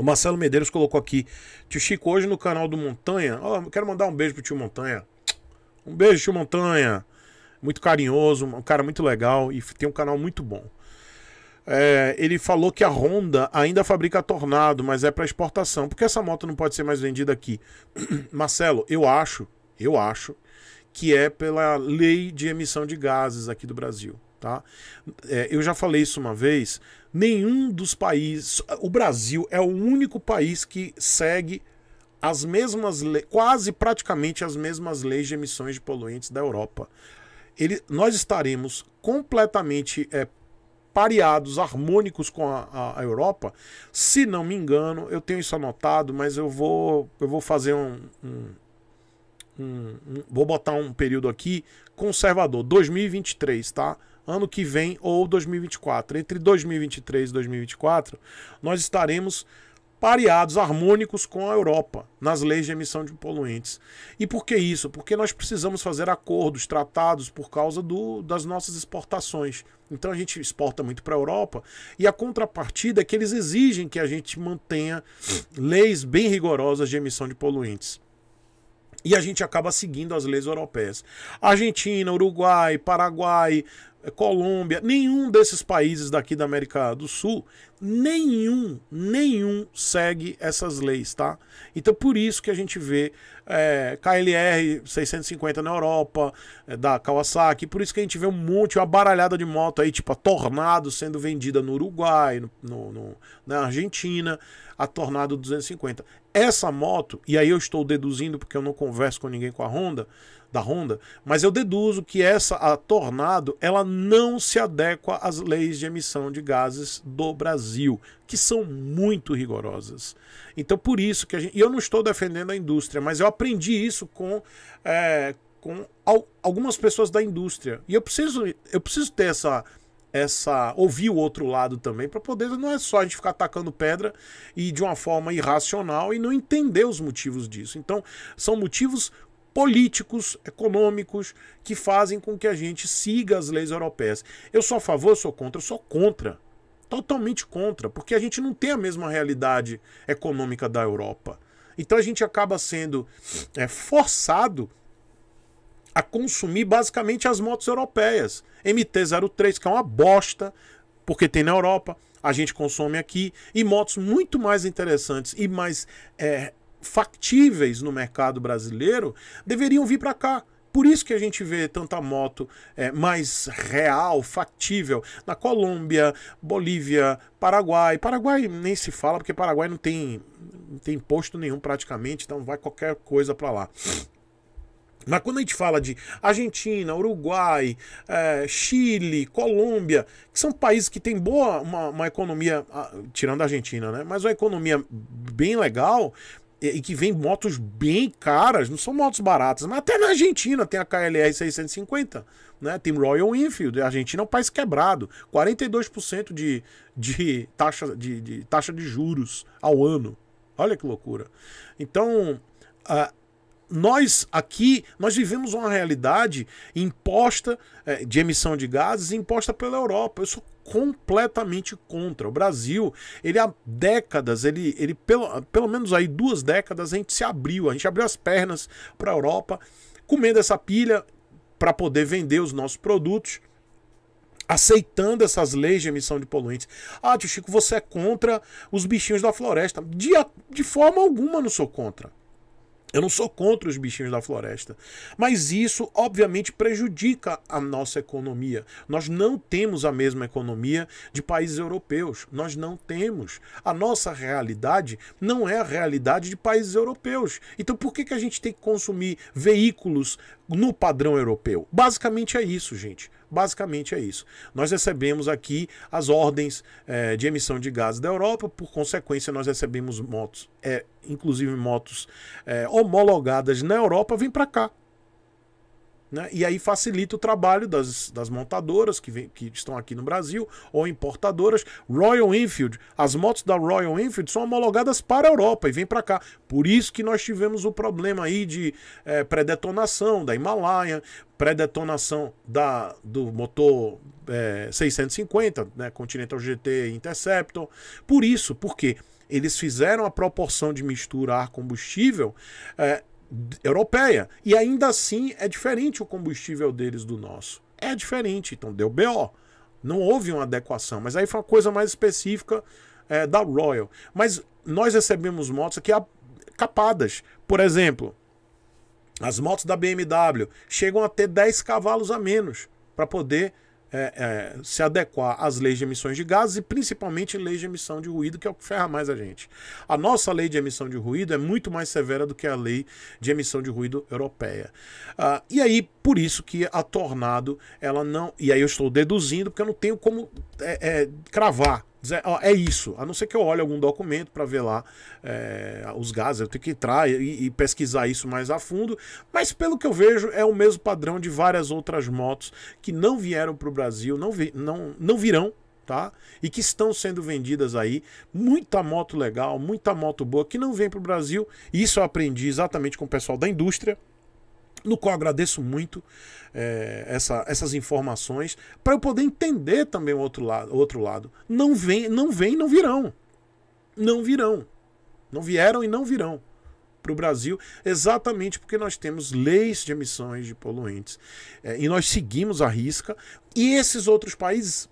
O Marcelo Medeiros colocou aqui. Tio Chico, hoje no canal do Montanha. Ó, quero mandar um beijo pro tio Montanha. Um beijo, tio Montanha. Muito carinhoso, um cara muito legal e tem um canal muito bom. É, ele falou que a Honda ainda fabrica Tornado, mas é para exportação. Por que essa moto não pode ser mais vendida aqui? Marcelo, eu acho, eu acho que é pela lei de emissão de gases aqui do Brasil. Tá? É, eu já falei isso uma vez. Nenhum dos países. O Brasil é o único país que segue as mesmas quase praticamente as mesmas leis de emissões de poluentes da Europa. Ele, nós estaremos completamente é, pareados, harmônicos com a, a, Europa, se não me engano, eu tenho isso anotado, mas eu vou, eu vou fazer um, um, um, um vou botar um período aqui conservador, 2023, tá? ano que vem ou 2024. Entre 2023 e 2024, nós estaremos pareados, harmônicos com a Europa nas leis de emissão de poluentes. E por que isso? Porque nós precisamos fazer acordos, tratados por causa do, das nossas exportações. Então a gente exporta muito para a Europa e a contrapartida é que eles exigem que a gente mantenha leis bem rigorosas de emissão de poluentes. E a gente acaba seguindo as leis europeias. Argentina, Uruguai, Paraguai, Colômbia, nenhum desses países daqui da América do Sul, nenhum, nenhum segue essas leis, tá? Então por isso que a gente vê é, KLR 650 na Europa, é, da Kawasaki, por isso que a gente vê um monte, uma baralhada de moto aí, tipo a Tornado sendo vendida no Uruguai, no, no, no na Argentina, a Tornado 250. Essa moto, e aí eu estou deduzindo porque eu não converso com ninguém com a Honda, da Honda, mas eu deduzo que essa a Tornado, ela não se adequa às leis de emissão de gases do Brasil, que são muito rigorosas. Então por isso que a gente, e eu não estou defendendo a indústria, mas eu aprendi isso com é, com algumas pessoas da indústria. E eu preciso, eu preciso ter essa essa ouvir o outro lado também para poder não é só a gente ficar atacando pedra e de uma forma irracional e não entender os motivos disso. Então, são motivos políticos, econômicos que fazem com que a gente siga as leis europeias. Eu sou a favor, eu sou contra, eu sou contra. Totalmente contra, porque a gente não tem a mesma realidade econômica da Europa. Então a gente acaba sendo é, forçado a consumir basicamente as motos europeias. MT-03, que é uma bosta, porque tem na Europa, a gente consome aqui, e motos muito mais interessantes e mais é, factíveis no mercado brasileiro deveriam vir para cá. Por isso que a gente vê tanta moto é, mais real, factível, na Colômbia, Bolívia, Paraguai. Paraguai nem se fala, porque Paraguai não tem, não tem imposto nenhum praticamente, então vai qualquer coisa para lá. Mas quando a gente fala de Argentina, Uruguai, é, Chile, Colômbia, que são países que têm boa uma, uma economia, ah, tirando a Argentina, né? Mas uma economia bem legal, e que vem motos bem caras, não são motos baratas, mas até na Argentina tem a KLR 650, né? Tem Royal Enfield, a Argentina é um país quebrado, 42% de, de, taxa, de, de, taxa de juros ao ano. Olha que loucura. Então, a ah, nós aqui, nós vivemos uma realidade imposta é, de emissão de gases imposta pela Europa. Eu sou completamente contra. O Brasil, ele há décadas, ele, ele pelo, pelo menos aí duas décadas, a gente se abriu, a gente abriu as pernas para a Europa, comendo essa pilha para poder vender os nossos produtos aceitando essas leis de emissão de poluentes. Ah, tio Chico, você é contra os bichinhos da floresta. De, de forma alguma não sou contra. Eu não sou contra os bichinhos da floresta, mas isso obviamente prejudica a nossa economia. Nós não temos a mesma economia de países europeus. Nós não temos. A nossa realidade não é a realidade de países europeus. Então por que, que a gente tem que consumir veículos no padrão europeu? Basicamente é isso, gente. Basicamente é isso. Nós recebemos aqui as ordens é, de emissão de gases da Europa, por consequência, nós recebemos motos, é, inclusive motos é, homologadas na Europa, vêm para cá. Né? E aí facilita o trabalho das, das montadoras que, vem, que estão aqui no Brasil ou importadoras. Royal Enfield, as motos da Royal Enfield são homologadas para a Europa e vêm para cá. Por isso que nós tivemos o problema aí de é, detonação da Himalaia, pré da, do motor é, 650, né, Continental GT Interceptor. Por isso, porque eles fizeram a proporção de mistura ar-combustível é, europeia. E ainda assim é diferente o combustível deles do nosso. É diferente, então deu BO. Não houve uma adequação, mas aí foi uma coisa mais específica é, da Royal. Mas nós recebemos motos aqui capadas. Por exemplo, as motos da BMW chegam a ter 10 cavalos a menos para poder é, é, se adequar às leis de emissões de gases e principalmente leis de emissão de ruído, que é o que ferra mais a gente. A nossa lei de emissão de ruído é muito mais severa do que a lei de emissão de ruído europeia. Ah, e aí, por isso que a Tornado, ela não. E aí eu estou deduzindo, porque eu não tenho como é, é cravar Dizer, ó, é isso. A não ser que eu olhe algum documento para ver lá é, os gases, eu tenho que entrar e, e, pesquisar isso mais a fundo. Mas pelo que eu vejo, é o mesmo padrão de várias outras motos que não vieram para o Brasil, não, vi, não, não virão Tá? E que estão sendo vendidas aí. Muita moto legal, muita moto boa que não vem para o Brasil. Isso eu aprendi exatamente com o pessoal da indústria, no qual agradeço muito é, essa, essas informações, para eu poder entender também o outro lado. O outro lado. Não vem, não vem, não virão. Não virão. Não vieram e não virão para o Brasil, exatamente porque nós temos leis de emissões de poluentes é, e nós seguimos a risca, e esses outros países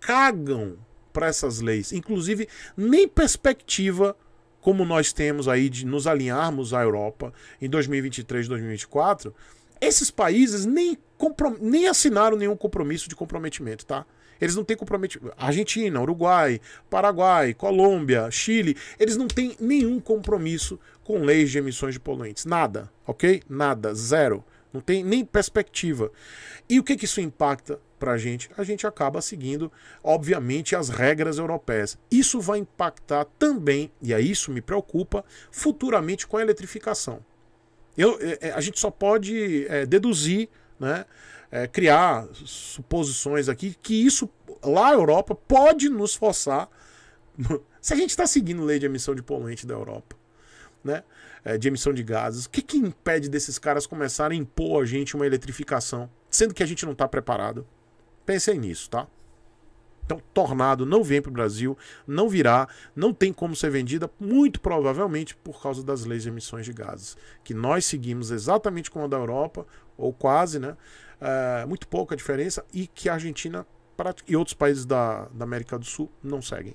cagam para essas leis, inclusive nem perspectiva como nós temos aí de nos alinharmos à Europa em 2023, 2024, esses países nem, nem assinaram nenhum compromisso de comprometimento, tá? Eles não têm comprometimento. Argentina, Uruguai, Paraguai, Colômbia, Chile, eles não têm nenhum compromisso com leis de emissões de poluentes. Nada, ok? Nada, zero. Não tem nem perspectiva. E o que, que isso impacta? para a gente, a gente acaba seguindo, obviamente, as regras europeias. Isso vai impactar também, e a é isso me preocupa, futuramente com a eletrificação. Eu, é, é, a gente só pode é, deduzir, né, é, criar suposições aqui, que isso lá na Europa pode nos forçar, se a gente está seguindo a lei de emissão de poluente da Europa, né, de emissão de gases, o que, que impede desses caras começarem a impor a gente uma eletrificação, sendo que a gente não está preparado? Pensem nisso, tá? Então, Tornado não vem para o Brasil, não virá, não tem como ser vendida, muito provavelmente por causa das leis de emissões de gases, que nós seguimos exatamente como a da Europa, ou quase, né? Eh, muito pouca diferença, e que a Argentina e outros países da, da América do Sul não seguem.